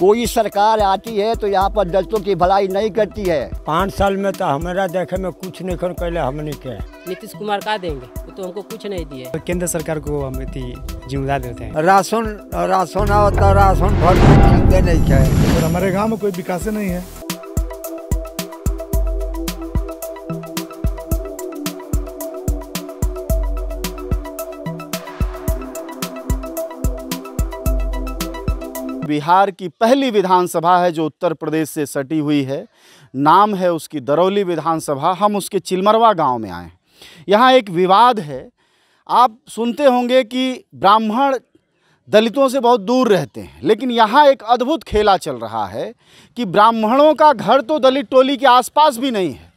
कोई सरकार आती है तो यहाँ पर दलितों की भलाई नहीं करती है पाँच साल में तो हमारा देखे में कुछ नहीं पहले हमने के नीतीश कुमार का देंगे तो हमको कुछ नहीं दिए तो केंद्र सरकार को हम जिम्मेदार देते हैं राशन राशन आओ तो राशन भर नहीं है हमारे गाँव में कोई विकास नहीं है बिहार की पहली विधानसभा है जो उत्तर प्रदेश से सटी हुई है नाम है उसकी दरौली विधानसभा हम उसके चिलमरवा गांव में आए हैं यहाँ एक विवाद है आप सुनते होंगे कि ब्राह्मण दलितों से बहुत दूर रहते हैं लेकिन यहाँ एक अद्भुत खेला चल रहा है कि ब्राह्मणों का घर तो दलित टोली के आसपास भी नहीं है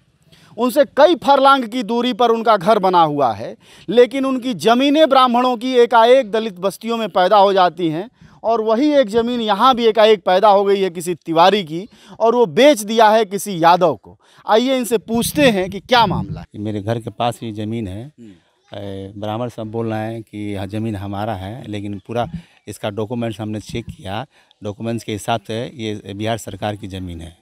उनसे कई फरलांग की दूरी पर उनका घर बना हुआ है लेकिन उनकी ज़मीनें ब्राह्मणों की एकाएक दलित बस्तियों में पैदा हो जाती हैं और वही एक ज़मीन यहाँ भी एकाएक पैदा हो गई है किसी तिवारी की और वो बेच दिया है किसी यादव को आइए इनसे पूछते हैं कि क्या मामला है मेरे घर के पास ही ज़मीन है हम्म। ब्राह्मण साहब बोल रहे हैं कि यह ज़मीन हमारा है लेकिन पूरा इसका डॉक्यूमेंट्स हमने चेक किया डॉक्यूमेंट्स के हिसाब से ये बिहार सरकार की ज़मीन है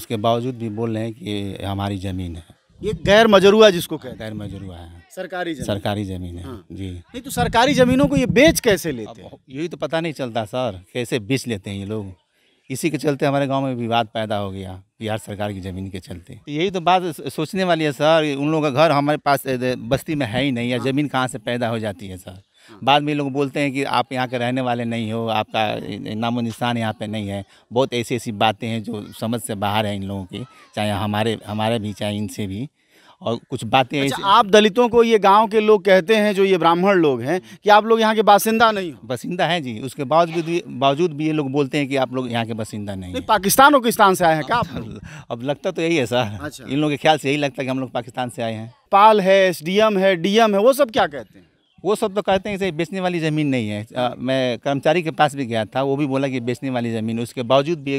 उसके बावजूद भी बोल रहे हैं कि हमारी ज़मीन है ये गैर मजरुआ जिसको कहते हैं गैर मजरुआ है सरकारी जमीन सरकारी जमीन है हाँ। जी नहीं तो सरकारी जमीनों को ये बेच कैसे लेते हैं यही तो पता नहीं चलता सर कैसे बेच लेते हैं ये लोग इसी के चलते हमारे गांव में विवाद पैदा हो गया बिहार सरकार की ज़मीन के चलते तो यही तो बात सोचने वाली है सर उन लोगों का घर हमारे पास बस्ती में है ही नहीं है हाँ। ज़मीन कहाँ से पैदा हो जाती है सर हाँ। बाद में लोग बोलते हैं कि आप यहाँ के रहने वाले नहीं हो आपका नामो निशान यहाँ पे नहीं है बहुत ऐसी ऐसी बातें हैं जो समझ से बाहर है इन लोगों की चाहे हमारे हमारे भी चाहे इनसे भी और कुछ बातें अच्छा, आप दलितों को ये गांव के लोग कहते हैं जो ये ब्राह्मण लोग हैं हाँ। कि आप लोग यहाँ के बासिंदा नहीं हो बासिंदा हैं जी उसके बावजूद भी बावजूद भी ये लोग बोलते हैं कि आप लोग यहाँ के बासिंदा नहीं, नहीं पाकिस्तान और किस्तान से आए हैं क्या अब, अब लगता तो यही है सर अच्छा। इन लोगों के ख्याल से यही लगता है कि हम लोग पाकिस्तान से आए हैं पाल है एस है डी है वो सब क्या कहते हैं वो सब तो कहते हैं कि बेचने वाली ज़मीन नहीं है आ, हम्म। मैं कर्मचारी के पास भी गया था वो भी बोला कि बेचने वाली ज़मीन उसके बावजूद भी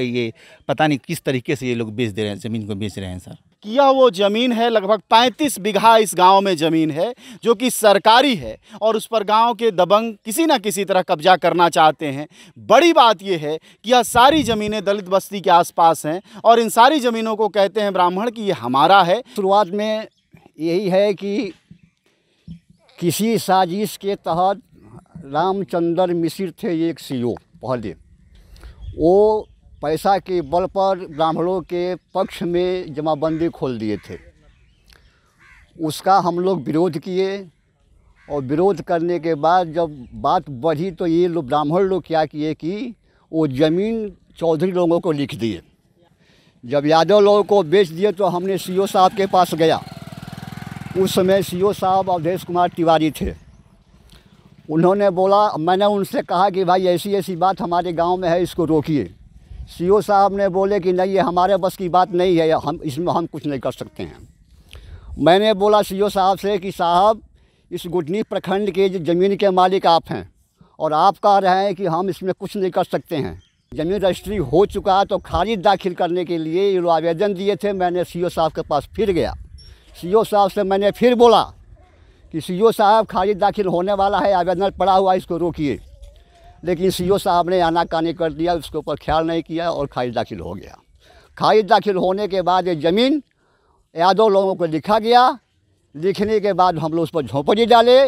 ये पता नहीं किस तरीके से ये लोग बेच दे रहे हैं ज़मीन को बेच रहे हैं सर किया वो ज़मीन है लगभग 35 बीघा इस गांव में ज़मीन है जो कि सरकारी है और उस पर गांव के दबंग किसी न किसी तरह कब्जा करना चाहते हैं बड़ी बात यह है कि यह सारी ज़मीनें दलित बस्ती के आसपास हैं और इन सारी ज़मीनों को कहते हैं ब्राह्मण कि ये हमारा है शुरुआत में यही है कि किसी साजिश के तहत रामचंद्र मिश्र थे एक सीओ पहले वो पैसा के बल पर ब्राह्मणों के पक्ष में जमाबंदी खोल दिए थे उसका हम लोग विरोध किए और विरोध करने के बाद जब बात बढ़ी तो ये लोग ब्राह्मण लोग क्या किए कि वो ज़मीन चौधरी लोगों को लिख दिए जब यादव लोगों को बेच दिए तो हमने सीओ साहब के पास गया उस समय सी e साहब अवधेश कुमार तिवारी थे उन्होंने बोला मैंने उनसे कहा कि भाई ऐसी ऐसी बात हमारे गांव में है इसको रोकिए सी e साहब ने बोले कि नहीं ये हमारे बस की बात नहीं है हम इसमें हम कुछ नहीं कर सकते हैं मैंने बोला सी e साहब से कि साहब इस गुडनी प्रखंड के जो ज़मीन के मालिक आप हैं और आप कह रहे हैं कि हम इसमें कुछ नहीं कर सकते हैं ज़मीन रजिस्ट्री हो चुका है तो खारिज दाखिल करने के लिए आवेदन दिए थे मैंने सी साहब के पास फिर गया सीईओ साहब से मैंने फिर बोला कि सीईओ साहब खारिज दाखिल होने वाला है आवेदन पड़ा हुआ इसको रोकिए लेकिन सीईओ साहब ने आना कानी कर दिया उसके ऊपर ख्याल नहीं किया और खारिज दाखिल हो गया खारिज दाखिल होने के बाद ये ज़मीन यादव लोगों को लिखा गया लिखने के बाद हम लोग उस पर झोंपड़ी डाले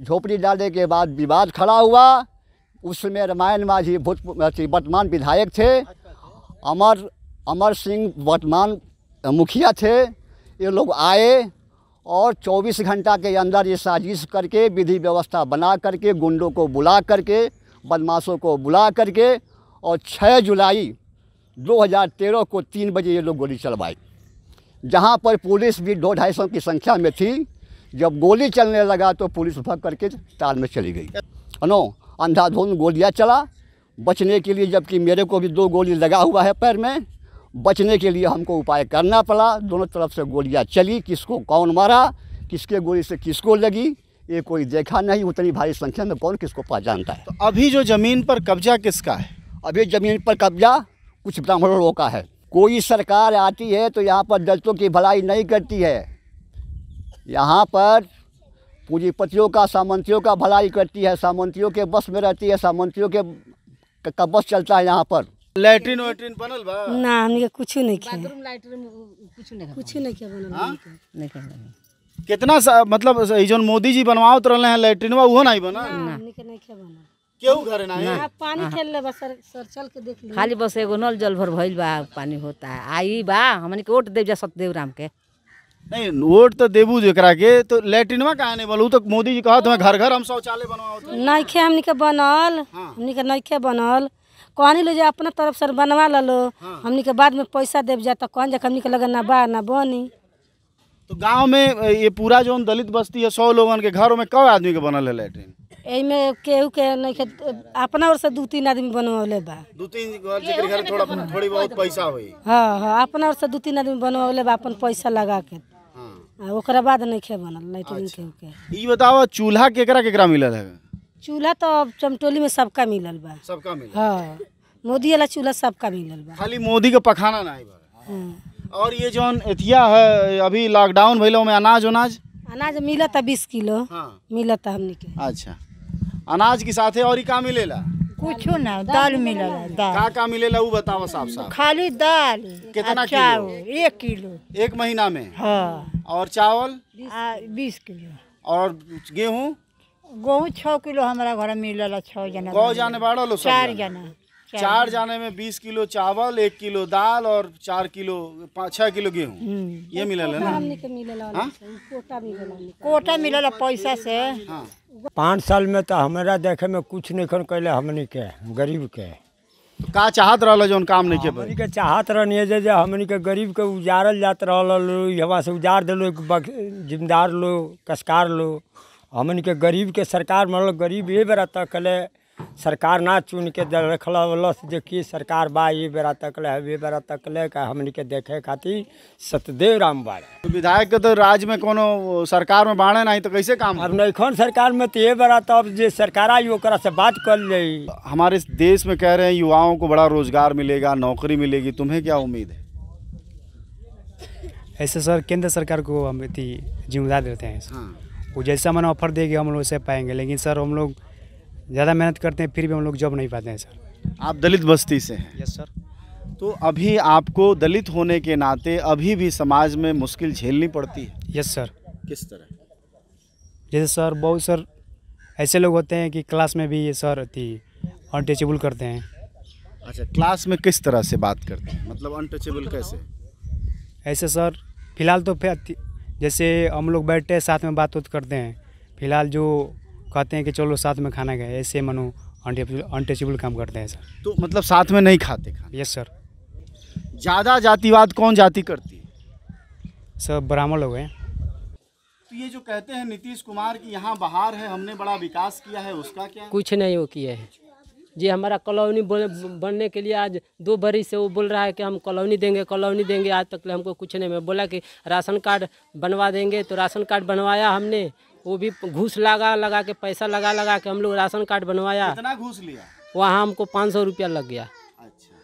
झोपड़ी डालने के बाद विवाद खड़ा हुआ उसमें रामायण माझी भूत वर्तमान विधायक थे अमर अमर सिंह वर्तमान मुखिया थे ये लोग आए और 24 घंटा के अंदर ये साजिश करके विधि व्यवस्था बना करके गुंडों को बुला करके बदमाशों को बुला करके और 6 जुलाई 2013 को तीन बजे ये लोग गोली चलवाई जहाँ पर पुलिस भी दो ढाई सौ की संख्या में थी जब गोली चलने लगा तो पुलिस भग करके ताल में चली गई नो अंधाधुंध गोलियाँ चला बचने के लिए जबकि मेरे को भी दो गोली लगा हुआ है पैर में बचने के लिए हमको उपाय करना पड़ा दोनों तरफ से गोलियाँ चली किसको कौन मारा किसके गोली से किसको लगी ये कोई देखा नहीं उतनी भारी संख्या में कौन किसको पहचानता है तो अभी जो ज़मीन पर कब्जा किसका है अभी ज़मीन पर कब्जा कुछ ब्राह्मणों का है कोई सरकार आती है तो यहाँ पर दलितों की भलाई नहीं करती है यहाँ पर पूंजीपतियों का सामंतियों का भलाई करती है सामंतियों के बस में रहती है सामंतियों के का बस चलता है यहाँ पर लैट्रिन वैट्रिन बनल बा ना हमनी के कुछ नहीं किया बाथरूम लैट्रिन कुछ नहीं कुछ नहीं किया बनल हाँ? नहीं किया कितना सा, मतलब जो मोदी जी बनवाओ तो रहे हैं लैट्रिनवा वो नहीं बना ना हमनी के नहीं के बना क्यों घर ना है पानी हाँ। खेल ले बस सर चल के देख ले खाली बस एगो नल जल भर भइल बा पानी होता है आई बा हमने के वोट देव जा सतदेव राम के नहीं वोट तो देबू जेकरा के तो लैट्रिन लेट्रिनवा का नहीं बोलू तो मोदी जी कहत तुम्हें घर घर हम शौचालय बनवाओ तो। नहीं के हमने के बनल हाँ। हमने के नहीं के बनल कहनी लो जा अपना तरफ से बनवा लो हाँ। हमनी के बाद में पैसा देव जाता तो कहन जा हमनी के लगे ना बा ना बनी तो गांव में ये पूरा जो दलित बस्ती है सौ लोगों के घरों में कौ आदमी के बनल है लेटरिन एमे केहू के नहीं अपना और से दो तीन आदमी बनवले बा दो तीन घर थोड़ा थोड़ी बहुत पैसा हुई हाँ हाँ अपना और से दो तीन आदमी बनवले बा अपन पैसा लगा के हां बाद नहीं खे बनल लेटरिन अच्छा। केहू के बताओ चूल्हा केकरा केकरा मिलल है चूल्हा तो अब चमटोली में सबका मिलल बा सबका मिलल हाँ मोदी वाला चूल्हा सबका मिलल बा खाली मोदी का पखाना ना हाँ। और ये जो एथिया है अभी लॉकडाउन भैलो में अनाज उनाज अनाज मिला था बीस किलो हाँ। मिला था हमने के अच्छा अनाज के साथ और का मिलेला कुछ ना दाल मिले दाल का का मिलेला वो बताओ साहब साहब खाली दाल कितना किलो एक किलो एक महीना में हाँ और चावल बीस किलो और गेहूँ गेहूँ छः किलो हमारा घर मिल रहा छः जना गौ जाने बाड़ा लो चार जना चार जाने में बीस किलो चावल एक किलो दाल और चार किलो छह किलो गेहूँ हम्म। ये मिलल ला ना कोटा ला हाँ? पैसा से हाँ। पाँच साल में तो हमारा देखे में कुछ नहीं खन कैले हमनी के गरीब के तो का चाहत रहा जो काम नहीं के के चाहत रहनी है जे हमने के गरीब के उजारल जात रहा यहाँ से उजार दिलो जिम्मेदार लो कसकार लो हमन के गरीब के सरकार मतलब गरीब ये बेरा तक ले सरकार ना चुन के रखल जो कि सरकार बा ये बेरा तक ले ये बेरा तक ले का हमन के देखे खातिर सत्यदेव राम बार तो विधायक के तो राज्य में कोनो सरकार में बाड़े नहीं तो कैसे काम अब नैखन सरकार में तो ये बेरा तो अब जो सरकार आई ओकरा से बात कर ले हमारे देश में कह रहे हैं युवाओं को बड़ा रोजगार मिलेगा नौकरी मिलेगी तुम्हें क्या उम्मीद है ऐसे सर केंद्र सरकार को हम जिम्मेदार देते हैं हाँ। वो जैसा मन ऑफर देगी हम लोग उसे पाएंगे लेकिन सर हम लोग ज़्यादा मेहनत करते हैं फिर भी हम लोग जॉब नहीं पाते हैं सर आप दलित बस्ती से हैं यस सर तो अभी आपको दलित होने के नाते अभी भी समाज में मुश्किल झेलनी पड़ती है यस सर किस तरह जैसे सर बहुत सर ऐसे लोग होते हैं कि क्लास में भी ये सर अति अनटचेबल करते हैं अच्छा क्लास में किस तरह से बात करते हैं मतलब अनटचेबल कैसे ऐसे सर फिलहाल तो जैसे हम लोग बैठे हैं साथ में बात उत करते हैं फिलहाल जो कहते हैं कि चलो साथ में खाना गए ऐसे मनो अनटचेबल काम करते हैं सर तो मतलब साथ में नहीं खाते खाना यस सर ज़्यादा जातिवाद कौन जाति करती है सर ब्राह्मण लोग हैं तो ये जो कहते हैं नीतीश कुमार कि यहाँ बाहर है हमने बड़ा विकास किया है उसका क्या कुछ नहीं वो किया है जी हमारा कॉलोनी बनने के लिए आज दो भरी से वो बोल रहा है कि हम कॉलोनी देंगे कॉलोनी देंगे आज तक हमको कुछ नहीं मैं बोला कि राशन कार्ड बनवा देंगे तो राशन कार्ड बनवाया हमने वो भी घूस लगा लगा के पैसा लगा लगा के हम लोग राशन कार्ड बनवाया घूस लिया वहाँ हमको पाँच सौ रुपया लग गया अच्छा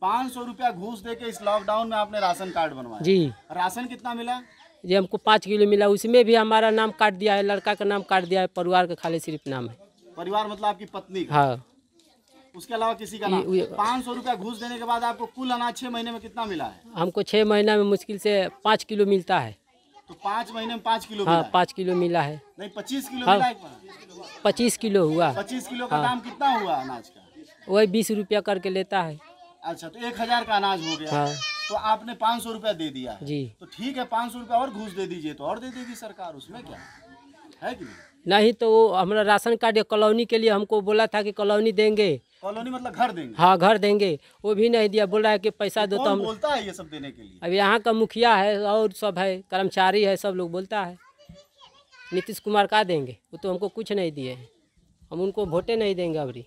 पाँच सौ रुपया घूस दे के इस लॉकडाउन में आपने राशन कार्ड बनवाया जी राशन कितना मिला जी हमको पाँच किलो मिला उसमें भी हमारा नाम काट दिया है लड़का का नाम काट दिया है परिवार का खाली सिर्फ नाम है परिवार मतलब आपकी पत्नी हाँ उसके अलावा किसी का नहीं पाँच सौ रुपया घूस देने के बाद आपको कुल अनाज छः महीने में कितना मिला है हमको छः महीना में मुश्किल से पाँच किलो मिलता है तो पाँच महीने में पाँच किलो हाँ पाँच किलो मिला है नहीं पच्चीस किलो हाँ, मिला पच्चीस किलो हुआ पच्चीस किलो का हाँ। दाम कितना हुआ अनाज का वही बीस रुपया करके लेता है अच्छा तो एक हजार का अनाज हो गया हाँ। तो आपने पाँच सौ रुपया दे दिया जी तो ठीक है पाँच सौ रुपया और घूस दे दीजिए तो और दे देगी सरकार उसमें क्या है कि नहीं तो हमारा राशन कार्ड कॉलोनी के लिए हमको बोला था कि कॉलोनी देंगे कॉलोनी मतलब घर देंगे हाँ घर देंगे वो भी नहीं दिया बोल रहा है कि पैसा दो तो हम बोलता है ये सब देने के लिए अब यहाँ का मुखिया है और सब है कर्मचारी है सब लोग बोलता है नीतीश कुमार का देंगे वो तो हमको कुछ नहीं दिए हम उनको वोटे नहीं देंगे अबरी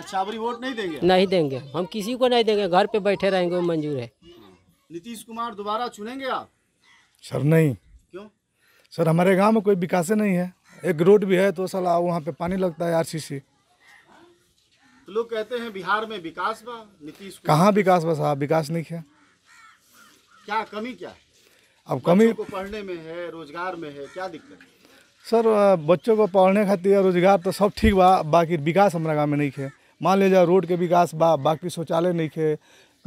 अच्छा अबरी वोट नहीं देंगे नहीं देंगे हम किसी को नहीं देंगे घर पे बैठे रहेंगे वो मंजूर है नीतीश कुमार दोबारा चुनेंगे आप सर नहीं क्यों सर हमारे गाँव में कोई विकास नहीं है एक रोड भी है तो सर वहाँ पे पानी लगता है आरसीसी तो लोग कहते हैं बिहार में विकास बा नीतीश कहाँ विकास बा साहब विकास नहीं है क्या कमी क्या है अब कमी को पढ़ने में है रोजगार में है क्या दिक्कत है सर बच्चों को पढ़ने खातिर रोजगार तो सब ठीक बा बाकी विकास हमारा गाँव में नहीं है मान लीजिए रोड के विकास बा बाकी शौचालय नहीं है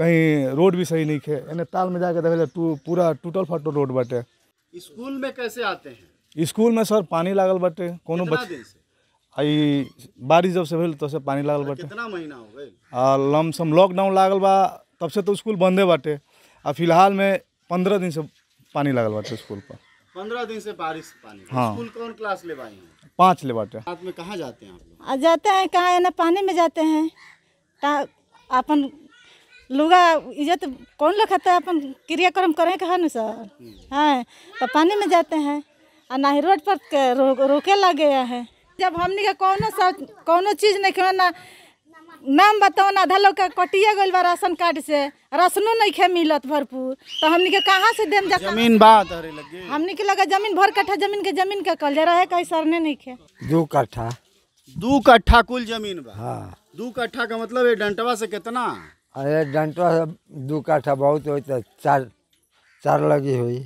कहीं रोड भी सही नहीं है यानी ताल में जाके देखे तू तो पूरा टूटल फाटल रोड बटे स्कूल में कैसे आते हैं स्कूल में सर पानी लागल बटे कोनो बच्चे आई बारिश जब से भइल तब से पानी लागल बाटे आ लमसम लॉकडाउन लागल बा तब से तो स्कूल बंदे बाटे आ फिलहाल में पंद्रह दिन से पानी लागल बाटे स्कूल पर पंद्रह दिन से बारिश पानी हाँ स्कूल कौन क्लास ले पाई पाँच ले बाटे रात में कहाँ जाते हैं आप लोग जाते हैं कहाँ ना पानी में जाते हैं अपन लुगा इज्जत कौन लोग खाता है अपन क्रियाक्रम करें कहा न सर हैं हम्म। हाँ, तो पानी में जाते हैं और ना ही रोड पर रो, रोके लग गया है जब हमने के कौनो सब कौनो चीज़ नहीं खेवा ना नाम बताओ ना धलो के का कटिया गल बा राशन कार्ड से राशनो नहीं खे मिलत भरपूर तो हमने के कहाँ से देम जा जमीन बात हमने के लगा जमीन भर कट्ठा जमीन के जमीन के कल जा रहे कहीं सरने नहीं खे दो कट्ठा दो कट्ठा कुल जमीन बा हाँ दो कट्ठा का मतलब ये डंटवा से कितना अरे हाँ, डंटवा दो दू कट्ठा बहुत हो तो चार चार लगी हुई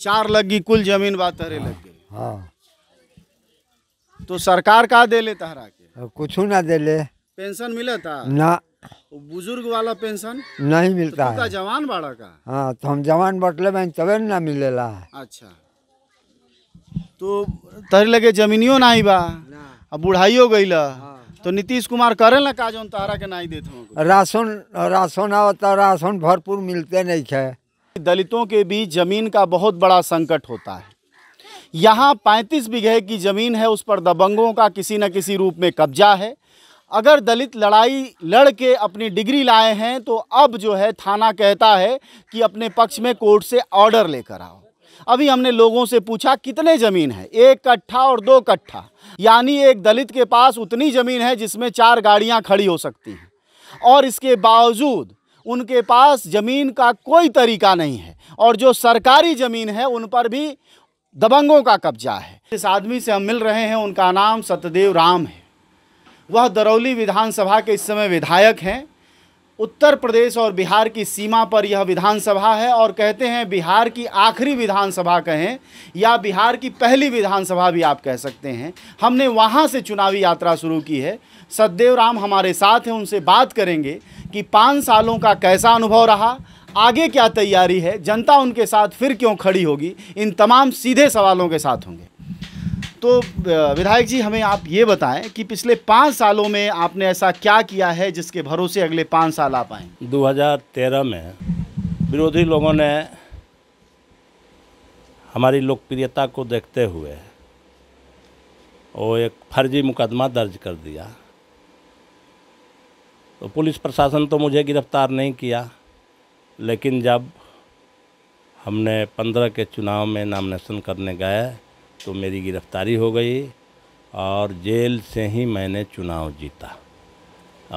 चार लगी कुल जमीन बा तरे लगे लगी हाँ तो सरकार का दे ले तहरा के कुछ ना दे ले पेंशन मिले था ना बुजुर्ग वाला पेंशन नहीं तो मिलता तो है जवान बाड़ा का हाँ तो हम जवान बटले बहन तबे ना ला अच्छा तो तहरी लगे जमीनियों ना बा अब हो गई हाँ। तो नीतीश कुमार करे ना का जौन तहरा के नहीं देते राशन राशन आता राशन भरपूर मिलते नहीं है दलितों के बीच जमीन का बहुत बड़ा संकट होता है यहाँ 35 बीघे की ज़मीन है उस पर दबंगों का किसी न किसी रूप में कब्जा है अगर दलित लड़ाई लड़ के अपनी डिग्री लाए हैं तो अब जो है थाना कहता है कि अपने पक्ष में कोर्ट से ऑर्डर लेकर आओ अभी हमने लोगों से पूछा कितने ज़मीन है एक कट्ठा और दो कट्ठा यानी एक दलित के पास उतनी ज़मीन है जिसमें चार गाड़ियाँ खड़ी हो सकती हैं और इसके बावजूद उनके पास ज़मीन का कोई तरीका नहीं है और जो सरकारी ज़मीन है उन पर भी दबंगों का कब्जा है इस आदमी से हम मिल रहे हैं उनका नाम सत्यदेव राम है वह दरौली विधानसभा के इस समय विधायक हैं उत्तर प्रदेश और बिहार की सीमा पर यह विधानसभा है और कहते हैं बिहार की आखिरी विधानसभा कहें या बिहार की पहली विधानसभा भी आप कह सकते हैं हमने वहाँ से चुनावी यात्रा शुरू की है सत्यदेव राम हमारे साथ हैं उनसे बात करेंगे कि पाँच सालों का कैसा अनुभव रहा आगे क्या तैयारी है जनता उनके साथ फिर क्यों खड़ी होगी इन तमाम सीधे सवालों के साथ होंगे तो विधायक जी हमें आप ये बताएं कि पिछले पाँच सालों में आपने ऐसा क्या किया है जिसके भरोसे अगले पाँच साल आ पाए 2013 में विरोधी लोगों ने हमारी लोकप्रियता को देखते हुए वो एक फर्जी मुकदमा दर्ज कर दिया तो पुलिस प्रशासन तो मुझे गिरफ्तार नहीं किया लेकिन जब हमने पंद्रह के चुनाव में नामनेशन करने गए तो मेरी गिरफ़्तारी हो गई और जेल से ही मैंने चुनाव जीता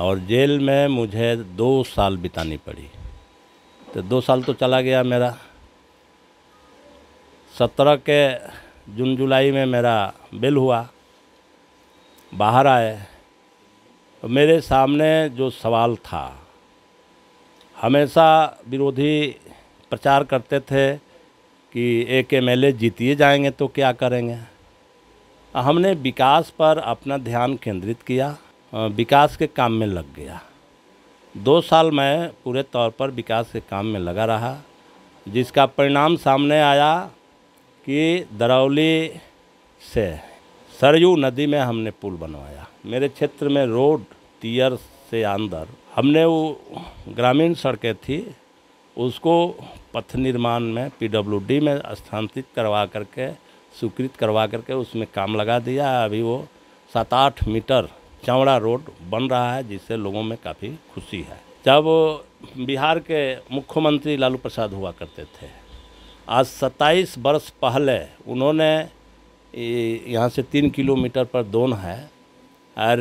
और जेल में मुझे दो साल बितानी पड़ी तो दो साल तो चला गया मेरा सत्रह के जून जुलाई में मेरा बिल हुआ बाहर आए मेरे सामने जो सवाल था हमेशा विरोधी प्रचार करते थे कि एक एम एल जीतिए जाएंगे तो क्या करेंगे हमने विकास पर अपना ध्यान केंद्रित किया विकास के काम में लग गया दो साल मैं पूरे तौर पर विकास के काम में लगा रहा जिसका परिणाम सामने आया कि दरौली से सरयू नदी में हमने पुल बनवाया मेरे क्षेत्र में रोड टीयर से अंदर हमने वो ग्रामीण सड़कें थी उसको पथ निर्माण में पीडब्ल्यूडी में स्थानांतरित करवा करके स्वीकृत करवा करके उसमें काम लगा दिया अभी वो सात आठ मीटर चौड़ा रोड बन रहा है जिससे लोगों में काफ़ी खुशी है जब बिहार के मुख्यमंत्री लालू प्रसाद हुआ करते थे आज सत्ताईस वर्ष पहले उन्होंने यहाँ से तीन किलोमीटर पर दोन है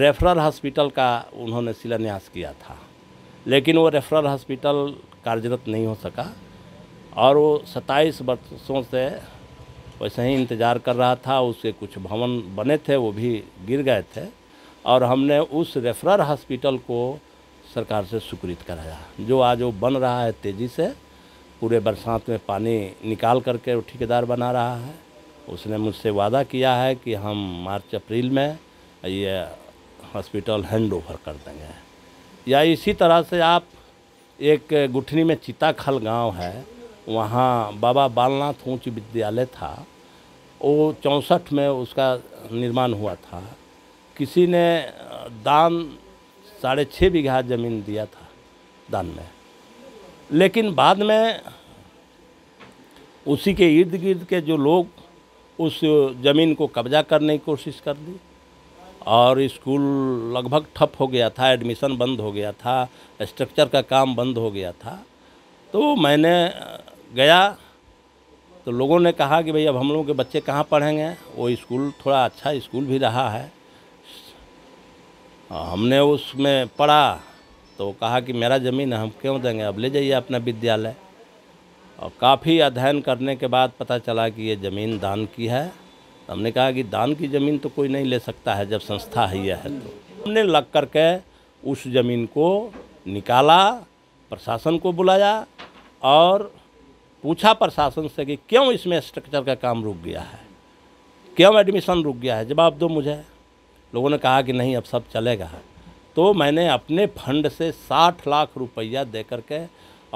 रेफरल हॉस्पिटल का उन्होंने शिलान्यास किया था लेकिन वो रेफरल हॉस्पिटल कार्यरत नहीं हो सका और वो सत्ताईस वर्षों से वैसे ही इंतज़ार कर रहा था उसके कुछ भवन बने थे वो भी गिर गए थे और हमने उस रेफरल हॉस्पिटल को सरकार से स्वीकृत कराया जो आज वो बन रहा है तेज़ी से पूरे बरसात में पानी निकाल करके वो ठेकेदार बना रहा है उसने मुझसे वादा किया है कि हम मार्च अप्रैल में ये हॉस्पिटल हैंड ओवर कर देंगे या इसी तरह से आप एक गुठनी में चिताखल गांव है वहाँ बाबा बालनाथ उच्च विद्यालय था वो चौंसठ में उसका निर्माण हुआ था किसी ने दान साढ़े छः बीघा ज़मीन दिया था दान में लेकिन बाद में उसी के इर्द गिर्द के जो लोग उस ज़मीन को कब्जा करने की कोशिश कर दी और स्कूल लगभग ठप हो गया था एडमिशन बंद हो गया था स्ट्रक्चर का काम बंद हो गया था तो मैंने गया तो लोगों ने कहा कि भाई अब हम लोगों के बच्चे कहाँ पढ़ेंगे वो स्कूल थोड़ा अच्छा स्कूल भी रहा है हमने उसमें पढ़ा तो कहा कि मेरा ज़मीन हम क्यों देंगे अब ले जाइए अपना विद्यालय और काफ़ी अध्ययन करने के बाद पता चला कि ये ज़मीन दान की है हमने कहा कि दान की ज़मीन तो कोई नहीं ले सकता है जब संस्था है यह है तो हमने लग करके उस ज़मीन को निकाला प्रशासन को बुलाया और पूछा प्रशासन से कि क्यों इसमें स्ट्रक्चर का काम रुक गया है क्यों एडमिशन रुक गया है जवाब दो मुझे लोगों ने कहा कि नहीं अब सब चलेगा तो मैंने अपने फंड से साठ लाख रुपया दे करके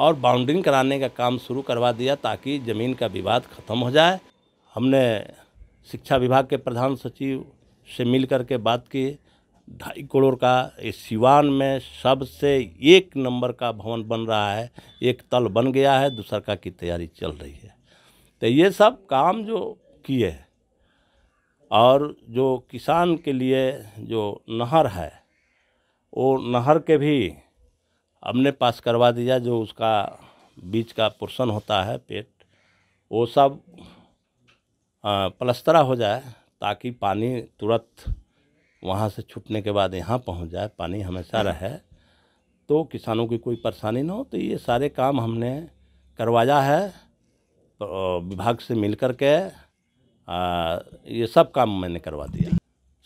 और बाउंड्रिंग कराने का काम शुरू करवा दिया ताकि ज़मीन का विवाद ख़त्म हो जाए हमने शिक्षा विभाग के प्रधान सचिव से मिल कर के बात की ढाई करोड़ का इस सिवान में सबसे एक नंबर का भवन बन रहा है एक तल बन गया है दूसरा का की तैयारी चल रही है तो ये सब काम जो किए और जो किसान के लिए जो नहर है वो नहर के भी हमने पास करवा दिया जो उसका बीज का पोर्शन होता है पेट वो सब पलस्तरा हो जाए ताकि पानी तुरंत वहाँ से छूटने के बाद यहाँ पहुँच जाए पानी हमेशा हम्म। रहे तो किसानों की कोई परेशानी ना हो तो ये सारे काम हमने करवाया है तो, विभाग से मिल कर के आ, ये सब काम मैंने करवा दिया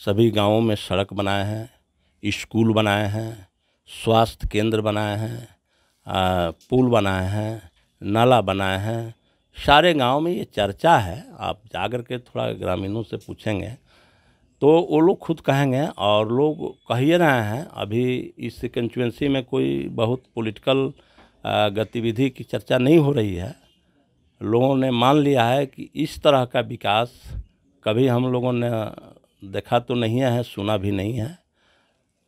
सभी गांवों में सड़क बनाए हैं स्कूल बनाए हैं स्वास्थ्य केंद्र बनाए हैं पुल बनाए हैं नाला बनाए हैं सारे गांव में ये चर्चा है आप जाकर के थोड़ा ग्रामीणों से पूछेंगे तो वो लोग खुद कहेंगे और लोग कह ही रहे हैं अभी इस कंस्टिट्यूंसी में कोई बहुत पॉलिटिकल गतिविधि की चर्चा नहीं हो रही है लोगों ने मान लिया है कि इस तरह का विकास कभी हम लोगों ने देखा तो नहीं है सुना भी नहीं है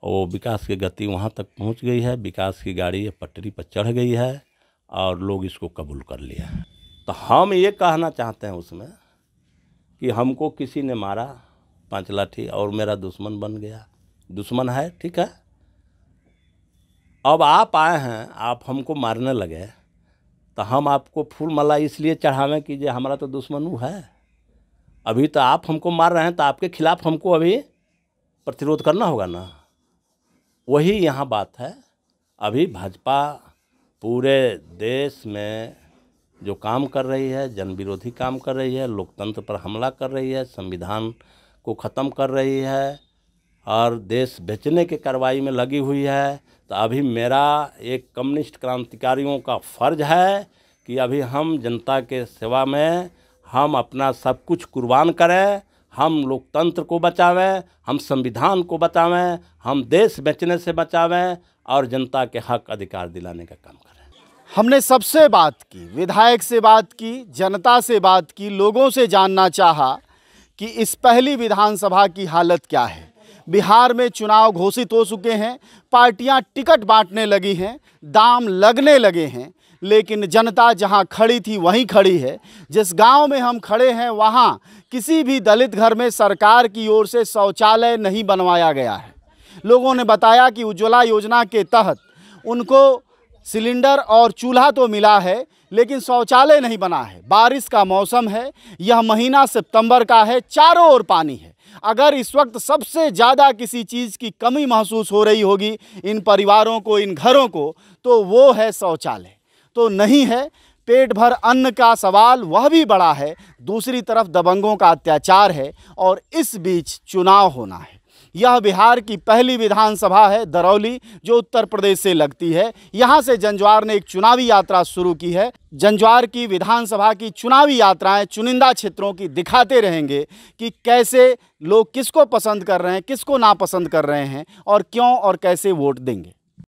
वो विकास की गति वहाँ तक पहुँच गई है विकास की गाड़ी पटरी पर चढ़ गई है और लोग इसको कबूल कर लिया है तो हम ये कहना चाहते हैं उसमें कि हमको किसी ने मारा पाँच लाठी और मेरा दुश्मन बन गया दुश्मन है ठीक है अब आप आए हैं आप हमको मारने लगे तो हम आपको फूल मला इसलिए चढ़ावें कि जो हमारा तो दुश्मन वो है अभी तो आप हमको मार रहे हैं तो आपके खिलाफ़ हमको अभी प्रतिरोध करना होगा ना वही यहाँ बात है अभी भाजपा पूरे देश में जो काम कर रही है जन विरोधी काम कर रही है लोकतंत्र पर हमला कर रही है संविधान को ख़त्म कर रही है और देश बेचने के कार्रवाई में लगी हुई है तो अभी मेरा एक कम्युनिस्ट क्रांतिकारियों का फ़र्ज है कि अभी हम जनता के सेवा में हम अपना सब कुछ कुर्बान करें हम लोकतंत्र को बचावें हम संविधान को बचावें हम देश बेचने से बचावें और जनता के हक अधिकार दिलाने का काम करें हमने सबसे बात की विधायक से बात की जनता से बात की लोगों से जानना चाहा कि इस पहली विधानसभा की हालत क्या है बिहार में चुनाव घोषित हो चुके हैं पार्टियां टिकट बांटने लगी हैं दाम लगने लगे हैं लेकिन जनता जहां खड़ी थी वहीं खड़ी है जिस गांव में हम खड़े हैं वहां किसी भी दलित घर में सरकार की ओर से शौचालय नहीं बनवाया गया है लोगों ने बताया कि उज्ज्वला योजना के तहत उनको सिलेंडर और चूल्हा तो मिला है लेकिन शौचालय नहीं बना है बारिश का मौसम है यह महीना सितंबर का है चारों ओर पानी है अगर इस वक्त सबसे ज़्यादा किसी चीज़ की कमी महसूस हो रही होगी इन परिवारों को इन घरों को तो वो है शौचालय तो नहीं है पेट भर अन्न का सवाल वह भी बड़ा है दूसरी तरफ दबंगों का अत्याचार है और इस बीच चुनाव होना है यह बिहार की पहली विधानसभा है दरौली जो उत्तर प्रदेश से लगती है यहाँ से जंजवार ने एक चुनावी यात्रा शुरू की है जंजवार की विधानसभा की चुनावी यात्राएं चुनिंदा क्षेत्रों की दिखाते रहेंगे कि कैसे लोग किसको पसंद कर रहे हैं किसको नापसंद कर रहे हैं और क्यों और कैसे वोट देंगे